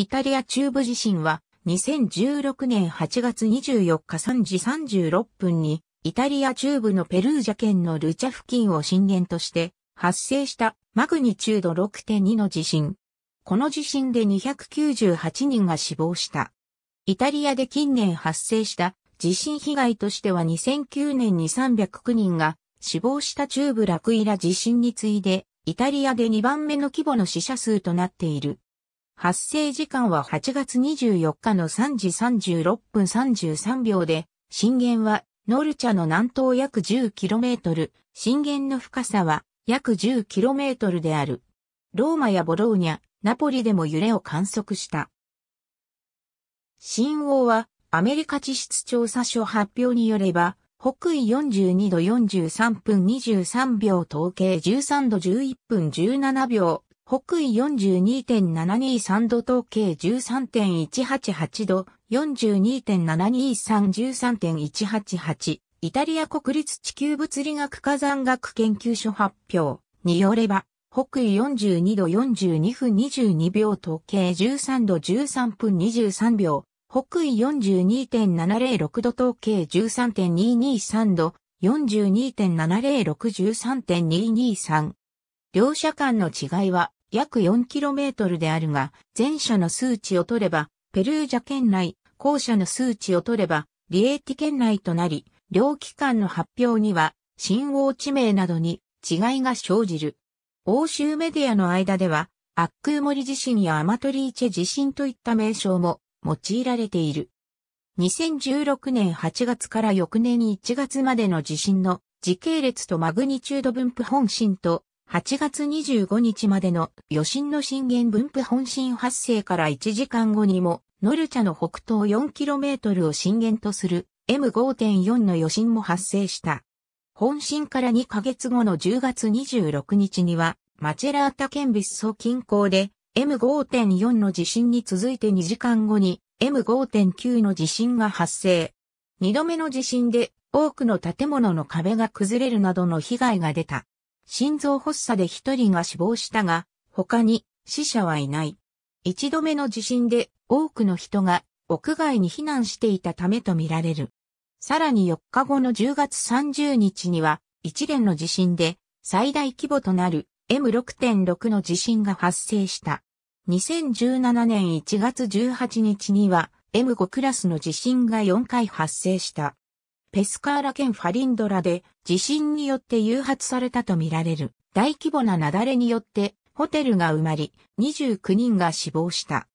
イタリア中部地震は2016年8月24日3時36分にイタリア中部のペルージャ県のルチャ付近を震源として発生したマグニチュード6.2の地震。この地震で298人が死亡した。イタリアで近年発生した地震被害としては2009年に309人が死亡した中部ラクイラ地震に次いでイタリアで2番目の規模の死者数となっている。発生時間は8月24日の3時36分33秒で、震源はノルチャの南東約 10km、震源の深さは約 10km である。ローマやボローニャ、ナポリでも揺れを観測した。震央はアメリカ地質調査所発表によれば、北緯42度43分23秒統計13度11分17秒、北緯42.723度統計13.188度、42.72313.188。イタリア国立地球物理学火山学研究所発表によれば、北緯42度42分22秒統計13度13分23秒、北緯42.706度統計13.223度、42.70613.223。両者間の違いは約 4km であるが、前者の数値を取れば、ペルージャ県内、後者の数値を取れば、リエーティ県内となり、両機関の発表には、新大地名などに違いが生じる。欧州メディアの間では、アックウモリ地震やアマトリーチェ地震といった名称も用いられている。2016年8月から翌年1月までの地震の時系列とマグニチュード分布本震と8月25日までの余震の震源分布本震発生から1時間後にも、ノルチャの北東 4km を震源とする M5.4 の余震も発生した。本震から2ヶ月後の10月26日には、マチェラータ県別荘近郊で M5.4 の地震に続いて2時間後に M5.9 の地震が発生。2度目の地震で多くの建物の壁が崩れるなどの被害が出た。心臓発作で一人が死亡したが、他に死者はいない。一度目の地震で多くの人が屋外に避難していたためとみられる。さらに4日後の10月30日には一連の地震で最大規模となる M6.6 の地震が発生した。2017年1月18日には M5 クラスの地震が4回発生した。ペスカーラ県ファリンドラで地震によって誘発されたとみられる大規模な雪崩によってホテルが埋まり29人が死亡した。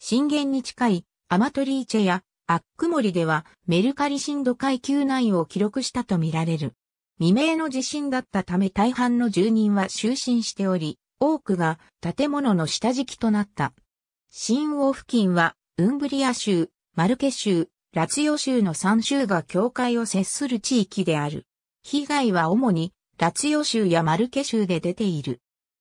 震源に近いアマトリーチェやアックモリではメルカリ震度階級内を記録したとみられる。未明の地震だったため大半の住人は就寝しており、多くが建物の下敷きとなった。新王付近はウンブリア州、マルケ州、ラツヨ州の3州が境界を接する地域である。被害は主にラツヨ州やマルケ州で出ている。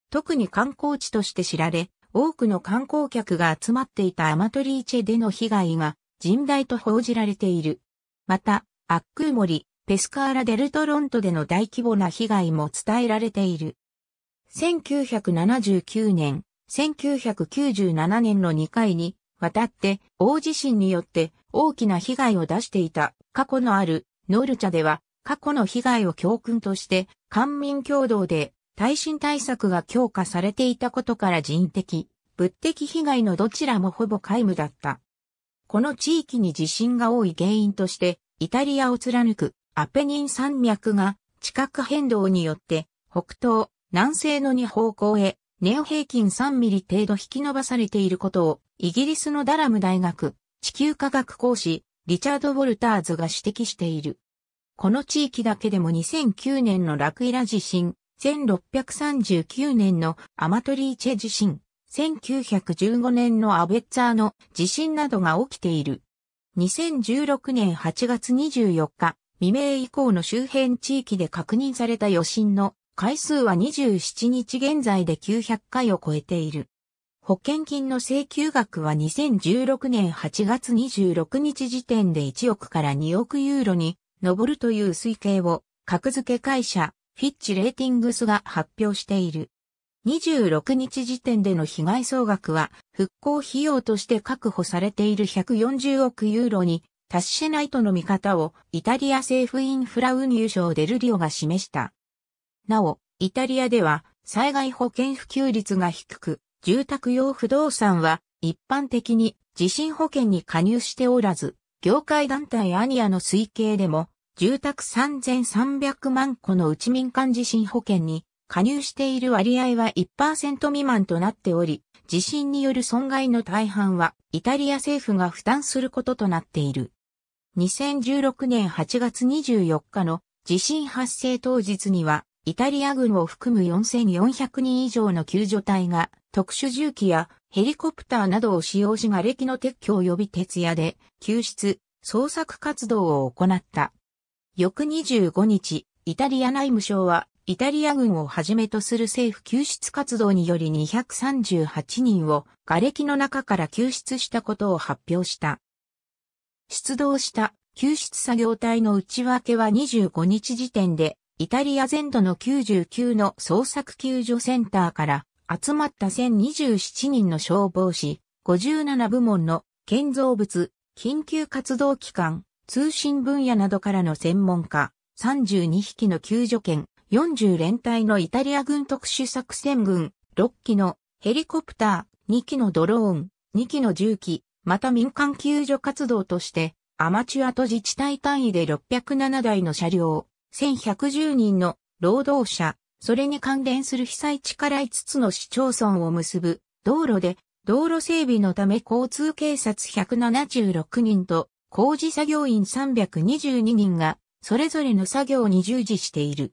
特に観光地として知られ、多くの観光客が集まっていたアマトリーチェでの被害が甚大と報じられている。また、アックー森、ペスカーラ・デルトロントでの大規模な被害も伝えられている。1979年、1997年の2回にわたって大地震によって大きな被害を出していた過去のあるノルチャでは過去の被害を教訓として官民共同で耐震対策が強化されていたことから人的、物的被害のどちらもほぼ皆無だった。この地域に地震が多い原因として、イタリアを貫くアペニン山脈が地殻変動によって北東、南西の2方向へ年平均3ミリ程度引き伸ばされていることをイギリスのダラム大学地球科学講師、リチャード・ウォルターズが指摘している。この地域だけでも2009年のラクイラ地震、1639年のアマトリーチェ地震、1915年のアベッツァーの地震などが起きている。2016年8月24日、未明以降の周辺地域で確認された余震の回数は27日現在で900回を超えている。保険金の請求額は2016年8月26日時点で1億から2億ユーロに上るという推計を格付け会社フィッチレーティングスが発表している。26日時点での被害総額は復興費用として確保されている140億ユーロに達しないとの見方をイタリア政府インフラ運輸省デルリオが示した。なお、イタリアでは災害保険普及率が低く、住宅用不動産は一般的に地震保険に加入しておらず、業界団体アニアの推計でも、住宅3300万戸のうち民間地震保険に加入している割合は1%未満となっており、地震による損害の大半はイタリア政府が負担することとなっている。2016年8月24日の地震発生当日には、イタリア軍を含む4400人以上の救助隊が特殊重機やヘリコプターなどを使用し瓦礫の撤去及び徹夜で救出、捜索活動を行った。翌25日、イタリア内務省はイタリア軍をはじめとする政府救出活動により238人を瓦礫の中から救出したことを発表した。出動した救出作業隊の内訳は25日時点でイタリア全土の99の捜索救助センターから集まった1027人の消防士、57部門の建造物、緊急活動機関、通信分野などからの専門家、32匹の救助犬、40連隊のイタリア軍特殊作戦軍、6機のヘリコプター、2機のドローン、2機の重機、また民間救助活動として、アマチュアと自治体単位で607台の車両、1110人の労働者、それに関連する被災地から5つの市町村を結ぶ道路で道路整備のため交通警察176人と工事作業員322人がそれぞれの作業に従事している。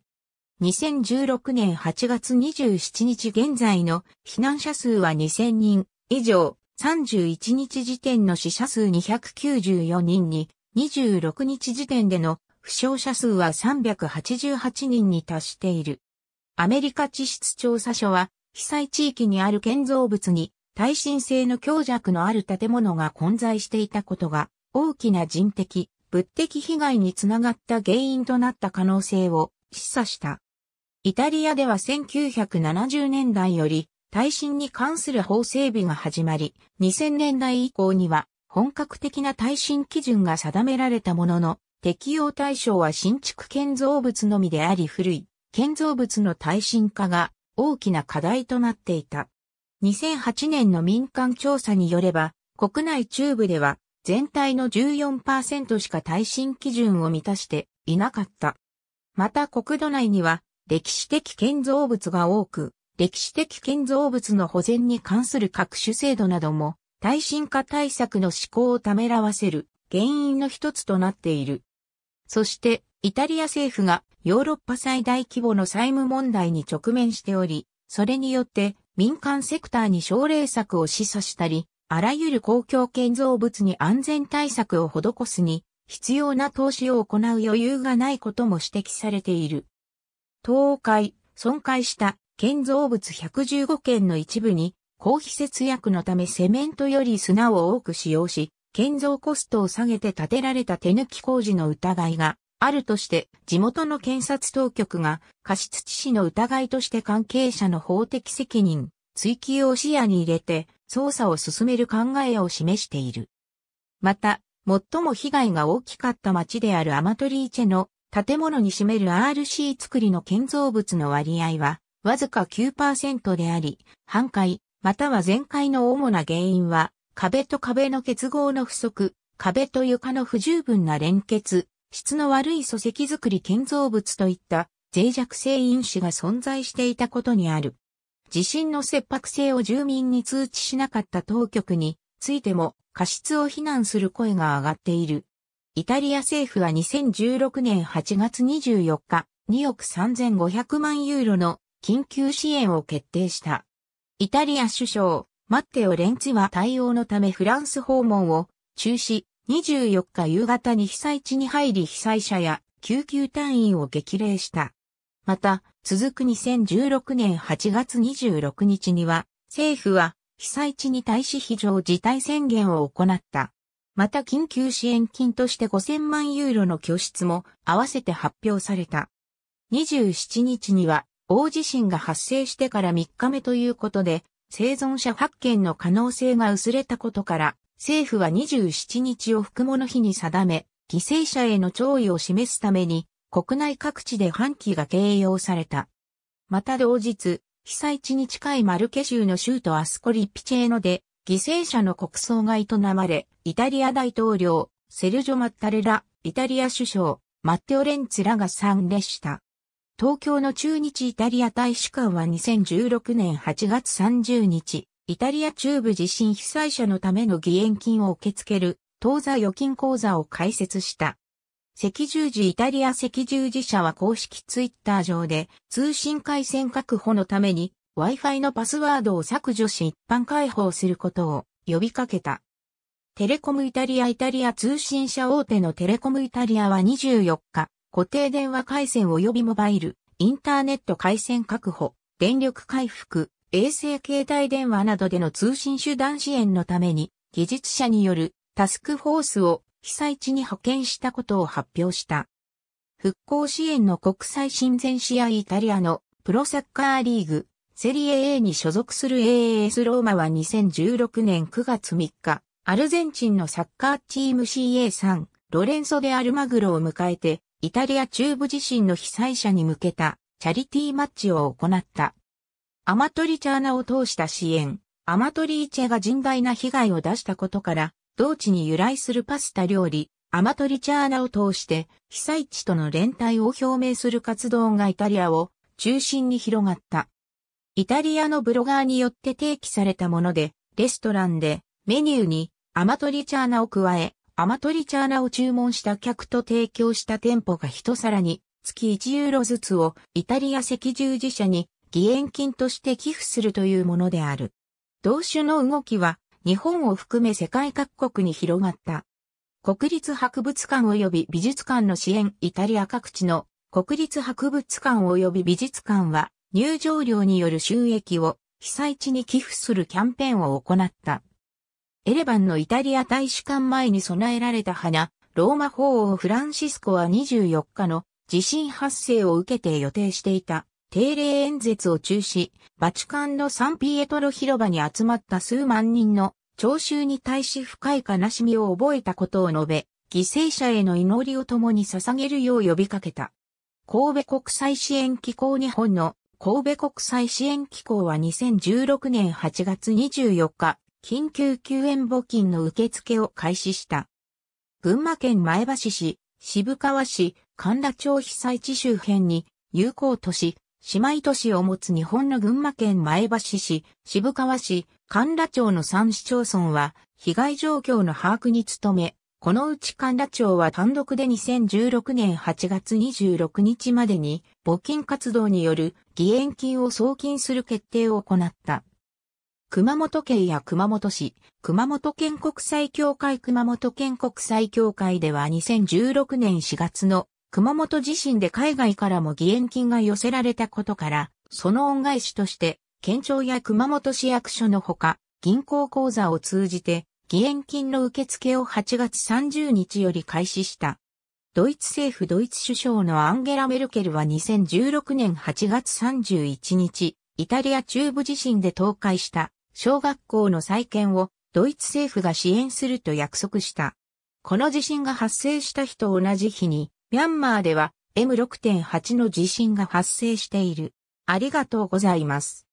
2016年8月27日現在の避難者数は2000人以上、31日時点の死者数294人に、26日時点での負傷者数は388人に達している。アメリカ地質調査所は、被災地域にある建造物に耐震性の強弱のある建物が混在していたことが、大きな人的、物的被害につながった原因となった可能性を示唆した。イタリアでは1970年代より耐震に関する法整備が始まり、2000年代以降には本格的な耐震基準が定められたものの、適用対象は新築建造物のみであり古い建造物の耐震化が大きな課題となっていた。2008年の民間調査によれば、国内中部では全体の14%しか耐震基準を満たしていなかった。また国土内には歴史的建造物が多く、歴史的建造物の保全に関する各種制度なども耐震化対策の施行をためらわせる原因の一つとなっている。そしてイタリア政府がヨーロッパ最大規模の債務問題に直面しており、それによって民間セクターに奨励策を示唆したり、あらゆる公共建造物に安全対策を施すに、必要な投資を行う余裕がないことも指摘されている。倒壊、損壊した建造物115件の一部に、公費節約のためセメントより砂を多く使用し、建造コストを下げて建てられた手抜き工事の疑いがあるとして地元の検察当局が過失致死の疑いとして関係者の法的責任、追及を視野に入れて捜査を進める考えを示している。また、最も被害が大きかった町であるアマトリーチェの建物に占める RC 作りの建造物の割合はわずか9%であり、半壊または全壊の主な原因は壁と壁の結合の不足、壁と床の不十分な連結、質の悪い礎石作り建造物といった脆弱性因子が存在していたことにある。地震の切迫性を住民に通知しなかった当局についても過失を非難する声が上がっている。イタリア政府は2016年8月24日、2億3500万ユーロの緊急支援を決定した。イタリア首相、マッテオ・レンツは対応のためフランス訪問を中止、24日夕方に被災地に入り被災者や救急隊員を激励した。また、続く2016年8月26日には、政府は被災地に対し非常事態宣言を行った。また緊急支援金として5000万ユーロの拠出も合わせて発表された。27日には大地震が発生してから3日目ということで、生存者発見の可能性が薄れたことから、政府は27日を服喪の日に定め、犠牲者への弔意を示すために、国内各地で半旗が掲揚された。また同日、被災地に近いマルケ州の州都アスコリピチェーノで、犠牲者の国葬が営まれ、イタリア大統領、セルジョ・マッタレラ、イタリア首相、マッテオ・レンツらが参列した。東京の中日イタリア大使館は2016年8月30日、イタリア中部地震被災者のための義援金を受け付ける、当座預金口座を開設した。赤十字イタリア赤十字社は公式ツイッター上で通信回線確保のために Wi-Fi のパスワードを削除し一般開放することを呼びかけた。テレコムイタリアイタリア通信社大手のテレコムイタリアは24日、固定電話回線及びモバイル、インターネット回線確保、電力回復、衛星携帯電話などでの通信手段支援のために、技術者によるタスクフォースを被災地に派遣したことを発表した。復興支援の国際親善試合イタリアのプロサッカーリーグ、セリエ A に所属する AAS ローマは2016年9月3日、アルゼンチンのサッカーチーム CA3、ロレンソ・デ・アルマグロを迎えて、イタリア中部地震の被災者に向けたチャリティーマッチを行った。アマトリチャーナを通した支援、アマトリーチェが甚大な被害を出したことから、同地に由来するパスタ料理、アマトリチャーナを通して、被災地との連帯を表明する活動がイタリアを中心に広がった。イタリアのブロガーによって提起されたもので、レストランでメニューにアマトリチャーナを加え、アマトリチャーナを注文した客と提供した店舗が一皿に月1ユーロずつをイタリア赤十字社に義援金として寄付するというものである。同種の動きは日本を含め世界各国に広がった。国立博物館及び美術館の支援イタリア各地の国立博物館及び美術館は入場料による収益を被災地に寄付するキャンペーンを行った。エレバンのイタリア大使館前に備えられた花、ローマ法王フランシスコは24日の地震発生を受けて予定していた定例演説を中止、バチカンのサンピエトロ広場に集まった数万人の聴衆に対し深い悲しみを覚えたことを述べ、犠牲者への祈りを共に捧げるよう呼びかけた。神戸国際支援機構日本の神戸国際支援機構は2016年8月24日、緊急救援募金の受付を開始した。群馬県前橋市、渋川市、神田町被災地周辺に、有効都市、姉妹都市を持つ日本の群馬県前橋市、渋川市、神田町の3市町村は、被害状況の把握に努め、このうち神田町は単独で2016年8月26日までに、募金活動による義援金を送金する決定を行った。熊本県や熊本市、熊本県国際協会熊本県国際協会では2016年4月の熊本地震で海外からも義援金が寄せられたことから、その恩返しとして、県庁や熊本市役所のほか、銀行口座を通じて、義援金の受付を8月30日より開始した。ドイツ政府ドイツ首相のアンゲラ・メルケルは2016年8月31日、イタリア中部地震で倒壊した小学校の再建をドイツ政府が支援すると約束した。この地震が発生した日と同じ日にミャンマーでは M6.8 の地震が発生している。ありがとうございます。